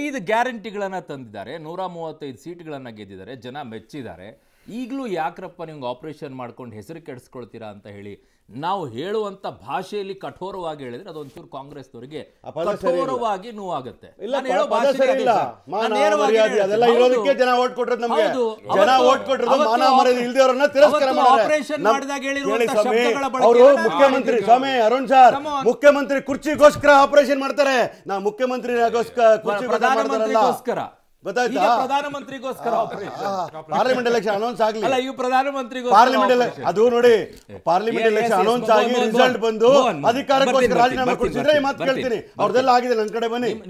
ಐದು ಗ್ಯಾರಂಟಿಗಳನ್ನು ತಂದಿದ್ದಾರೆ ನೂರ ಮೂವತ್ತೈದು ಸೀಟ್ಗಳನ್ನು ಗೆದ್ದಿದ್ದಾರೆ ಜನ ಮೆಚ್ಚಿದ್ದಾರೆ ಈಗಲೂ ಯಾಕ್ರಪ್ಪ ನಿಮ್ಗೆ ಆಪರೇಷನ್ ಮಾಡ್ಕೊಂಡು ಹೆಸರು ಕೆಡಿಸ್ಕೊಳ್ತೀರಾ ಅಂತ ಹೇಳಿ ನಾವು ಹೇಳುವಂತ ಭಾಷೆಯಲ್ಲಿ ಕಠೋರವಾಗಿ ಹೇಳಿದ್ರೆ ಅದೊಂಚೂರು ಕಾಂಗ್ರೆಸ್ನವರಿಗೆ ಕಠೋರವಾಗಿ ನೋವಾಗುತ್ತೆ ಮುಖ್ಯಮಂತ್ರಿ ಸ್ವಾಮಿ ಅರುಣ್ ಸಾರ್ ಮುಖ್ಯಮಂತ್ರಿ ಕುರ್ಚಿಗೋಸ್ಕರ ಆಪರೇಷನ್ ಮಾಡ್ತಾರೆ ನಾ ಮುಖ್ಯಮಂತ್ರಿಗೋಸ್ಕರ ಕುರ್ಚಿ ಪ್ರಧಾನಮಂತ್ರಿಗೋಸ್ಕರ ಪ್ರಧಾನಮಂತ್ರಿಗೋಸ್ಕರ ಪಾರ್ಲಿಮೆಂಟ್ ಅನೌನ್ಸ್ ಅದು ನೋಡಿ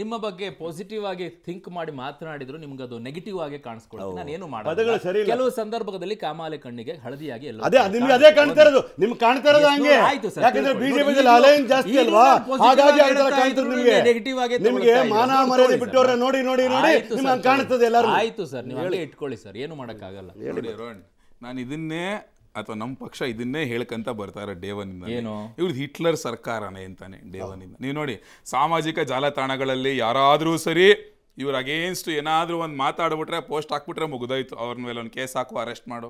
ನಿಮ್ಮ ಬಗ್ಗೆ ಪಾಸಿಟಿವ್ ಆಗಿ ಥಿಂಕ್ ಮಾಡಿ ಮಾತನಾಡಿದ್ರು ನಿಮ್ಗೆ ಅದು ನೆಗೆಟಿವ್ ಆಗಿ ಕಾಣಿಸ್ಕೊಳ್ಳೋದು ಮಾಡೋದು ಸರಿ ಕೆಲವು ಸಂದರ್ಭದಲ್ಲಿ ಕಾಮಾಲೆ ಕಣ್ಣಿಗೆ ಹಳದಿಯಾಗಿ ಅದೇ ಅದೇ ಕಾಣ್ತಾ ಇರೋದು ನಿಮ್ಗೆ ಕಾಣ್ತಾ ಇರೋದು ಬಿಜೆಪಿ ನೆಗೆಟಿವ್ ಆಗಿ ಮಾನ ನೋಡಿ ನೋಡಿ ನೋಡಿ ಎಲ್ಲರೂ ಆಯ್ತು ಸರ್ ನೀವು ಹೇಳಿ ಇಟ್ಕೊಳ್ಳಿ ಸರ್ ಏನು ಮಾಡಕ್ ಆಗಲ್ಲ ನಾನು ಇದನ್ನೇ ಅಥವಾ ನಮ್ಮ ಪಕ್ಷ ಇದನ್ನೇ ಹೇಳ್ಕಂತ ಬರ್ತಾರೆ ಡೇವನಿಂದ ಇವ್ರದ್ದು ಹಿಟ್ಲರ್ ಸರ್ಕಾರನೇ ಅಂತಾನೆ ಇಂದ ನೀವು ನೋಡಿ ಸಾಮಾಜಿಕ ಜಾಲತಾಣಗಳಲ್ಲಿ ಯಾರಾದರೂ ಸರಿ ಇವ್ರ ಅಗೇನ್ಸ್ಟ್ ಏನಾದರೂ ಒಂದು ಮಾತಾಡ್ಬಿಟ್ರೆ ಪೋಸ್ಟ್ ಹಾಕ್ಬಿಟ್ರೆ ಮುಗಿದೋಯ್ತು ಅವ್ರ ಮೇಲೆ ಒಂದು ಕೇಸ್ ಹಾಕು ಅರೆಸ್ಟ್ ಮಾಡು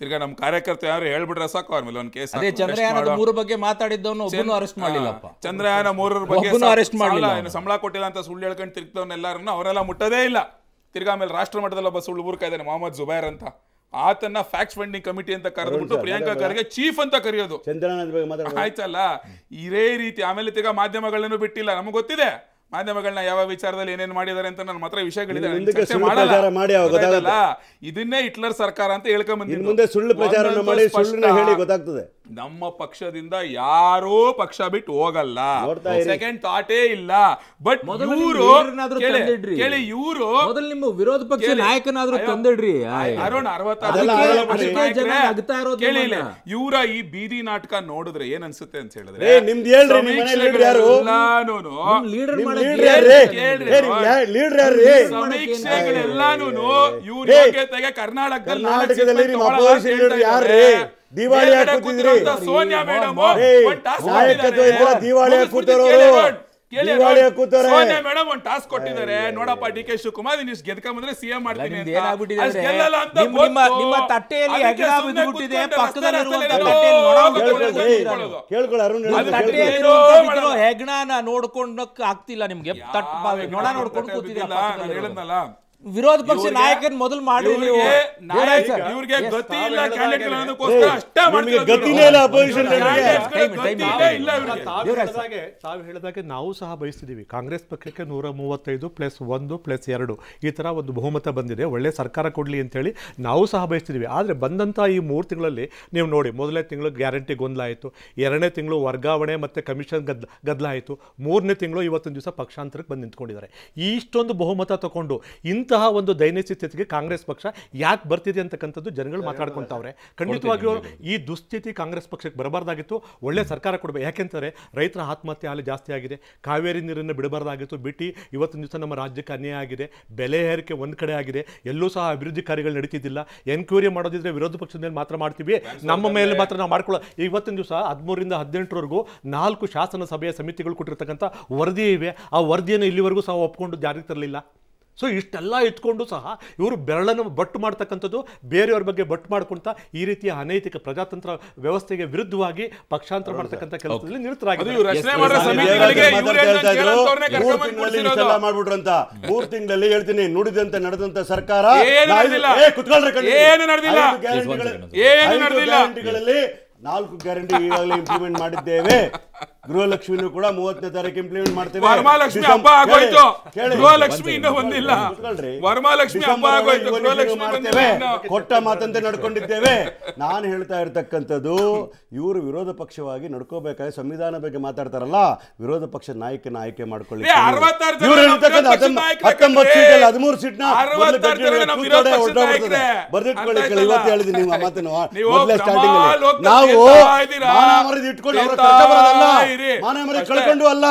ತಿರ್ಗಾ ನಮ್ಮ ಕಾರ್ಯಕರ್ತ ಯಾರು ಹೇಳ್ಬಿಟ್ರೆ ಸಾಕು ಆಮೇಲೆ ಒಂದು ಕೇಸ್ ಚಂದ್ರಯಾನ ಮೂರು ಬಗ್ಗೆ ಮಾತಾಡಿದ್ದವನು ಒಬ್ಬನು ಅರೆಸ್ಟ್ ಮಾಡಲಿಲ್ಲಪ್ಪ ಚಂದ್ರಯಾನ ಮೂರರ ಬಗ್ಗೆ ಅರೆಸ್ಟ್ ಮಾಡಲಿಲ್ಲ ಸಂಬಳ ಕೊಟ್ಟಿಲ್ಲ ಅಂತ ಸುಳ್ಳು ಹೇಳ್ಕೊಂಡು ತಿರ್ಗ್ತವನ್ನೆಲ್ಲರನ್ನ ಅವರೆಲ್ಲ ಮುಟ್ಟದೇ ಇಲ್ಲ ತಿರ್ಗಾ ಆಮೇಲೆ ರಾಷ್ಟ್ರ ಮಟ್ಟದಲ್ಲಿ ಒಬ್ಬ ಸುಳ್ಳು ಊರ್ ಇದ್ದಾನೆ ಮೊಹಮ್ಮದ್ ಜುಬೈರ್ ಅಂತ ಆತನ ಫ್ಯಾಕ್ಸ್ ಫೈಂಡಿಂಗ್ ಕಮಿಟಿ ಅಂತ ಕರೆದ್ಬಿಟ್ಟು ಪ್ರಿಯಾಂಕಾ ಖರ್ಗೆ ಚೀಫ್ ಅಂತ ಕರೆಯೋದು ಆಯ್ತಲ್ಲ ಇದೇ ರೀತಿ ಆಮೇಲೆ ತಿರ್ಗಾ ಮಾಧ್ಯಮಗಳನ್ನು ಬಿಟ್ಟಿಲ್ಲ ನಮಗೆ ಗೊತ್ತಿದೆ ಮಾಧ್ಯಮಗಳನ್ನ ಯಾವ ವಿಚಾರದಲ್ಲಿ ಏನೇನು ಮಾಡಿದ್ದಾರೆ ಅಂತ ನಾನು ಮಾತ್ರ ವಿಷಯಗಳಿದೆ ಇದನ್ನೇ ಹಿಟ್ಲರ್ ಸರ್ಕಾರ ಅಂತ ಹೇಳ್ಕೊಂಡ್ ಮುಂದೆ ಸುಳ್ಳು ಪ್ರಚಾರ ಮಾಡಿ ಹೇಳಿ ಗೊತ್ತಾಗ್ತದೆ ನಮ್ಮ ಪಕ್ಷದಿಂದ ಯಾರೂ ಪಕ್ಷ ಬಿಟ್ಟು ಹೋಗಲ್ಲ ಸೆಕೆಂಡ್ ಥಾಟೇ ಇಲ್ಲ ಬಟ್ ಇವರು ಕೇಳಿ ಇವರು ಮೊದಲು ನಿಮ್ಮ ವಿರೋಧ ಪಕ್ಷ ನಾಯಕನಾದ್ರೂ ತಂದಿಡ್ರಿ ಅರುಣ್ ಅರವತ್ತಾರು ಕೇಳಿ ಇವರ ಈ ಬೀದಿ ನಾಟಕ ನೋಡಿದ್ರೆ ಏನ್ ಅನ್ಸುತ್ತೆ ಅಂತ ಹೇಳಿದ್ರೆ ನಿಮ್ದು ಹೇಳ್ರಿ ಸಮೀಕ್ಷೆಗಳೆಲ್ಲಾನು ಇವ್ರು ಯೋಗ್ಯತೆಗೆ ಕರ್ನಾಟಕದಲ್ಲಿ ದಿವಾಳಿ ಹಾಕುತ್ತಿದ್ರಿ ಸೋನಿಯಾ ಮೇಡಮ್ ನಾಯಕತ್ವ ಇದ್ರ ದಿವಾಳಿ ಹಾಕುತ್ತಿರೋರು ಮೇಡಮ್ ಒಂದು ಟಾಸ್ಕ್ ಕೊಟ್ಟಿದ್ದಾರೆ ನೋಡಪ್ಪ ಡಿ ಕೆ ಶಿವಕುಮಾರ್ ಗೆದ್ಕೊಂಡ್ ಬಂದ್ರೆ ಸಿಎಂ ಮಾಡ್ತೀನಿ ಅಂತ ಗೆಲ್ಲಲ್ಲ ಆಗ್ತಿಲ್ಲ ನಿಮ್ಗೆ ನೋಡ ನೋಡ್ಕೊಂಡು ಹೇಳಿದ್ನಲ್ಲ ವಿರೋಧ ಪಕ್ಷ ನಾಯಕರ ಮೊದಲು ಮಾಡಿ ತಾವು ನಾವು ಸಹ ಬಯಸ್ತಿದ್ದೀವಿ ಕಾಂಗ್ರೆಸ್ ಪಕ್ಷಕ್ಕೆ ನೂರ ಮೂವತ್ತೈದು ಪ್ಲಸ್ ಒಂದು ಪ್ಲಸ್ ಎರಡು ಈ ತರ ಒಂದು ಬಹುಮತ ಬಂದಿದೆ ಒಳ್ಳೆ ಸರ್ಕಾರ ಅಂತ ಅಂತೇಳಿ ನಾವು ಸಹ ಬಯಸ್ತಿದೀವಿ ಆದ್ರೆ ಬಂದಂತ ಈ ಮೂರು ತಿಂಗಳಲ್ಲಿ ನೀವು ನೋಡಿ ಮೊದಲನೇ ತಿಂಗಳು ಗ್ಯಾರಂಟಿ ಗೊಂದಲ ಆಯಿತು ಎರಡನೇ ತಿಂಗಳು ವರ್ಗಾವಣೆ ಮತ್ತೆ ಕಮಿಷನ್ ಗದ್ ಗದ್ದಲ ಆಯಿತು ಮೂರನೇ ತಿಂಗಳು ಇವತ್ತೊಂದು ದಿವಸ ಪಕ್ಷಾಂತರಕ್ಕೆ ಬಂದು ನಿಂತ್ಕೊಂಡಿದ್ದಾರೆ ಇಷ್ಟೊಂದು ಬಹುಮತ ತಗೊಂಡು ಇಂಥ ಇಂತಹ ಒಂದು ದಯನೀಯ ಸ್ಥಿತಿಗೆ ಕಾಂಗ್ರೆಸ್ ಪಕ್ಷ ಯಾಕೆ ಬರ್ತಿದೆ ಅಂತಕ್ಕಂಥದ್ದು ಜನಗಳು ಮಾತಾಡ್ಕೊತಾವ್ರೆ ಖಂಡಿತವಾಗಿಯೂ ಈ ದುಸ್ಥಿತಿ ಕಾಂಗ್ರೆಸ್ ಪಕ್ಷಕ್ಕೆ ಬರಬಾರ್ದಾಗಿತ್ತು ಒಳ್ಳೆ ಸರ್ಕಾರ ಕೊಡಬೇಕು ಯಾಕೆಂತಾರೆ ರೈತರ ಆತ್ಮಹತ್ಯೆ ಹಾಲು ಜಾಸ್ತಿ ಆಗಿದೆ ಕಾವೇರಿ ನೀರನ್ನು ಬಿಡಬಾರ್ದಾಗಿತ್ತು ಬಿಟ್ಟು ಇವತ್ತಿನ ದಿವಸ ನಮ್ಮ ರಾಜ್ಯಕ್ಕೆ ಅನ್ಯಾಯ ಆಗಿದೆ ಬೆಲೆ ಏರಿಕೆ ಒಂದು ಕಡೆ ಆಗಿದೆ ಎಲ್ಲೂ ಸಹ ಅಭಿವೃದ್ಧಿ ಕಾರ್ಯಗಳು ನಡೀತಿದ್ದಿಲ್ಲ ಎನ್ಕ್ವೈರಿ ಮಾಡೋದಿದ್ರೆ ವಿರೋಧ ಪಕ್ಷದ ಮೇಲೆ ಮಾತ್ರ ಮಾಡ್ತೀವಿ ನಮ್ಮ ಮೇಲೆ ಮಾತ್ರ ನಾವು ಮಾಡ್ಕೊಳ್ಳೋ ಇವತ್ತಿನ ದಿವಸ ಹದಿಮೂರಿಂದ ಹದಿನೆಂಟರವರೆಗೂ ನಾಲ್ಕು ಶಾಸನ ಸಭೆಯ ಸಮಿತಿಗಳು ಕೊಟ್ಟಿರ್ತಕ್ಕಂಥ ವರದಿ ಇವೆ ಆ ವರದಿಯನ್ನು ಇಲ್ಲಿವರೆಗೂ ಸಹ ಒಪ್ಕೊಂಡು ಜಾರಿಗೆ ತರಲಿಲ್ಲ ಸೊ ಇಷ್ಟೆಲ್ಲ ಇಟ್ಕೊಂಡು ಸಹ ಇವರು ಬೆರಳನ್ನು ಬಟ್ಟು ಮಾಡ್ತಕ್ಕಂಥದ್ದು ಬೇರೆಯವ್ರ ಬಗ್ಗೆ ಬಟ್ಟು ಮಾಡ್ಕೊಂತ ಈ ರೀತಿಯ ಅನೈತಿಕ ಪ್ರಜಾತಂತ್ರ ವ್ಯವಸ್ಥೆಗೆ ವಿರುದ್ಧವಾಗಿ ಪಕ್ಷಾಂತರ ಮಾಡ್ತಕ್ಕಂಥ ಕೆಲಸದಲ್ಲಿ ನಿರತರಾಗಿದ್ದಾರೆ ತಿಂಗಳಲ್ಲಿ ಹೇಳ್ತೀನಿ ನುಡಿದಂತೆ ನಡೆದಂತ ಸರ್ಕಾರ ನಾಲ್ಕು ಗ್ಯಾರಂಟಿ ಈಗಾಗಲೇ ಇಂಪ್ಲಿಮೆಂಟ್ ಮಾಡಿದ್ದೇವೆ ಗೃಹಲಕ್ಷ್ಮಿನೂ ಕೂಡ ಮೂವತ್ತನೇ ತಾರೀಕು ಇಂಪ್ಲಿಮೆಂಟ್ ಮಾಡ್ತೇವೆ ವರಮಹಾಲಕ್ಷ್ಮಿ ಹಬ್ಬ ಆಗೋಯ್ತು ಗೃಹಲಕ್ಷ್ಮಿ ಇನ್ನೂ ಬಂದಿಲ್ಲ ವರಮಹಾಲಕ್ಷ್ಮಿ ಹಬ್ಬ ಆಗೋಯ್ತು ಗೃಹಲಕ್ಷ್ಮಿ ಮಾಡ್ತೇವೆ ಕೊಟ್ಟ ಮಾತಂತೆ ನಡ್ಕೊಂಡಿದ್ದೇವೆ ನಾನು ಹೇಳ್ತಾ ಇರ್ತಕ್ಕಂಥದ್ದು ಇವರು ವಿರೋಧ ಪಕ್ಷವಾಗಿ ನಡ್ಕೋಬೇಕಾದ್ರೆ ಸಂವಿಧಾನ ಬಗ್ಗೆ ಮಾತಾಡ್ತಾರಲ್ಲ ವಿರೋಧ ಪಕ್ಷ ನಾಯಕನ ಆಯ್ಕೆ ಮಾಡ್ಕೊಳ್ಳಿ ಹತ್ತೊಂಬತ್ತು ಸೀಟ್ ಹದಿಮೂರು ಸೀಟ್ನ ಬರ್ದಿಟ್ಕೊಳ್ಳಿ ಇವತ್ತು ಹೇಳಿದೀನಿ ನಿಮ್ಮ ಮಾತನ್ನು ಮೊದಲೇ ಸ್ಟಾರ್ಟಿಂಗ್ ನಾವು ಇಟ್ಕೊಂಡು ಅವರ ಕರ್ತ ಬರೋದಲ್ಲ ಮನೆ ಮರಿ ಕಳ್ಕೊಂಡು ಅಲ್ಲ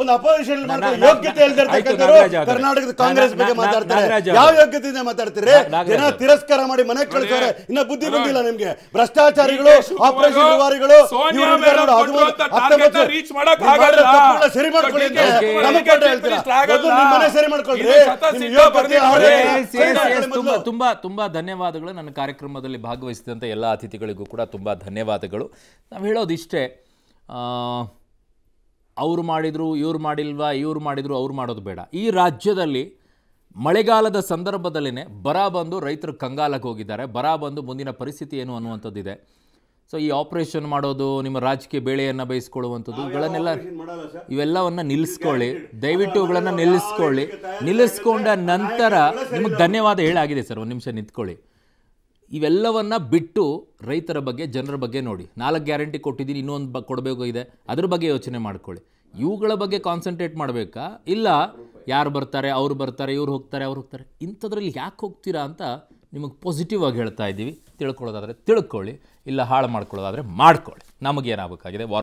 ಒಂದು ಅಪೋಸಿಷನ್ ಯೋಗ್ಯತೆ ಕರ್ನಾಟಕದ ಕಾಂಗ್ರೆಸ್ ಬಗ್ಗೆ ಮಾತಾಡ್ತಾರೆ ಯಾವ ಯೋಗ್ಯತೆಯಿಂದ ಮಾತಾಡ್ತೀರಿ ಜನ ತಿರಸ್ಕಾರ ಮಾಡಿ ಮನೆ ಕಳ್ತಾರೆ ಇನ್ನ ಬುದ್ಧಿ ಬಂದಿಲ್ಲ ನಿಮ್ಗೆ ಭ್ರಷ್ಟಾಚಾರಿಗಳು ಆಪರೇಷನ್ ಸರಿ ಮಾಡ್ಕೊಳ್ಳಿ ಸರಿ ತುಂಬಾ ತುಂಬಾ ಧನ್ಯವಾದಗಳು ನನ್ನ ಕಾರ್ಯಕ್ರಮದಲ್ಲಿ ಭಾಗವಹಿಸಿದಂಥ ಎಲ್ಲ ಅತಿಥಿಗಳಿಗೂ ಕೂಡ ತುಂಬಾ ಧನ್ಯವಾದಗಳು ನಾವು ಹೇಳೋದು ಇಷ್ಟೇ ಅವರು ಮಾಡಿದರು ಇವ್ರು ಮಾಡಿಲ್ವಾ ಇವ್ರು ಮಾಡಿದರು ಅವ್ರು ಮಾಡೋದು ಬೇಡ ಈ ರಾಜ್ಯದಲ್ಲಿ ಮಳೆಗಾಲದ ಸಂದರ್ಭದಲ್ಲಿನೇ ಬರ ಬಂದು ರೈತರು ಕಂಗಾಲಕ್ಕೆ ಹೋಗಿದ್ದಾರೆ ಬರ ಬಂದು ಮುಂದಿನ ಪರಿಸ್ಥಿತಿ ಏನು ಅನ್ನುವಂಥದ್ದಿದೆ ಸೊ ಈ ಆಪರೇಷನ್ ಮಾಡೋದು ನಿಮ್ಮ ರಾಜಕೀಯ ಬೇಳೆಯನ್ನು ಬಯಸ್ಕೊಳ್ಳುವಂಥದ್ದು ಇವುಗಳನ್ನೆಲ್ಲ ಇವೆಲ್ಲವನ್ನ ನಿಲ್ಲಿಸ್ಕೊಳ್ಳಿ ದಯವಿಟ್ಟು ಇವುಗಳನ್ನು ನಿಲ್ಲಿಸ್ಕೊಳ್ಳಿ ನಿಲ್ಲಿಸ್ಕೊಂಡ ನಂತರ ನಿಮಗೆ ಧನ್ಯವಾದ ಹೇಳಾಗಿದೆ ಸರ್ ಒಂದು ನಿಮಿಷ ನಿಂತ್ಕೊಳ್ಳಿ ಇವೆಲ್ಲವನ್ನ ಬಿಟ್ಟು ರೈತರ ಬಗ್ಗೆ ಜನರ ಬಗ್ಗೆ ನೋಡಿ ನಾಲ್ಕು ಗ್ಯಾರಂಟಿ ಕೊಟ್ಟಿದ್ದೀನಿ ಇನ್ನೊಂದು ಬ ಇದೆ ಅದ್ರ ಬಗ್ಗೆ ಯೋಚನೆ ಮಾಡ್ಕೊಳ್ಳಿ ಇವುಗಳ ಬಗ್ಗೆ ಕಾನ್ಸಂಟ್ರೇಟ್ ಮಾಡಬೇಕಾ ಇಲ್ಲ ಯಾರು ಬರ್ತಾರೆ ಅವ್ರು ಬರ್ತಾರೆ ಇವ್ರು ಹೋಗ್ತಾರೆ ಅವ್ರು ಹೋಗ್ತಾರೆ ಇಂಥದ್ರಲ್ಲಿ ಯಾಕೆ ಹೋಗ್ತೀರಾ ಅಂತ ನಿಮಗೆ ಪಾಸಿಟಿವ್ ಆಗಿ ಹೇಳ್ತಾ ಇದ್ದೀವಿ ತಿಳ್ಕೊಳ್ಳೋದಾದರೆ ತಿಳ್ಕೊಳ್ಳಿ ಇಲ್ಲ ಹಾಳು ಮಾಡ್ಕೊಳ್ಳೋದಾದರೆ ಮಾಡ್ಕೊಳ್ಳಿ ನಮಗೇನಾಗಬೇಕಾಗಿದೆ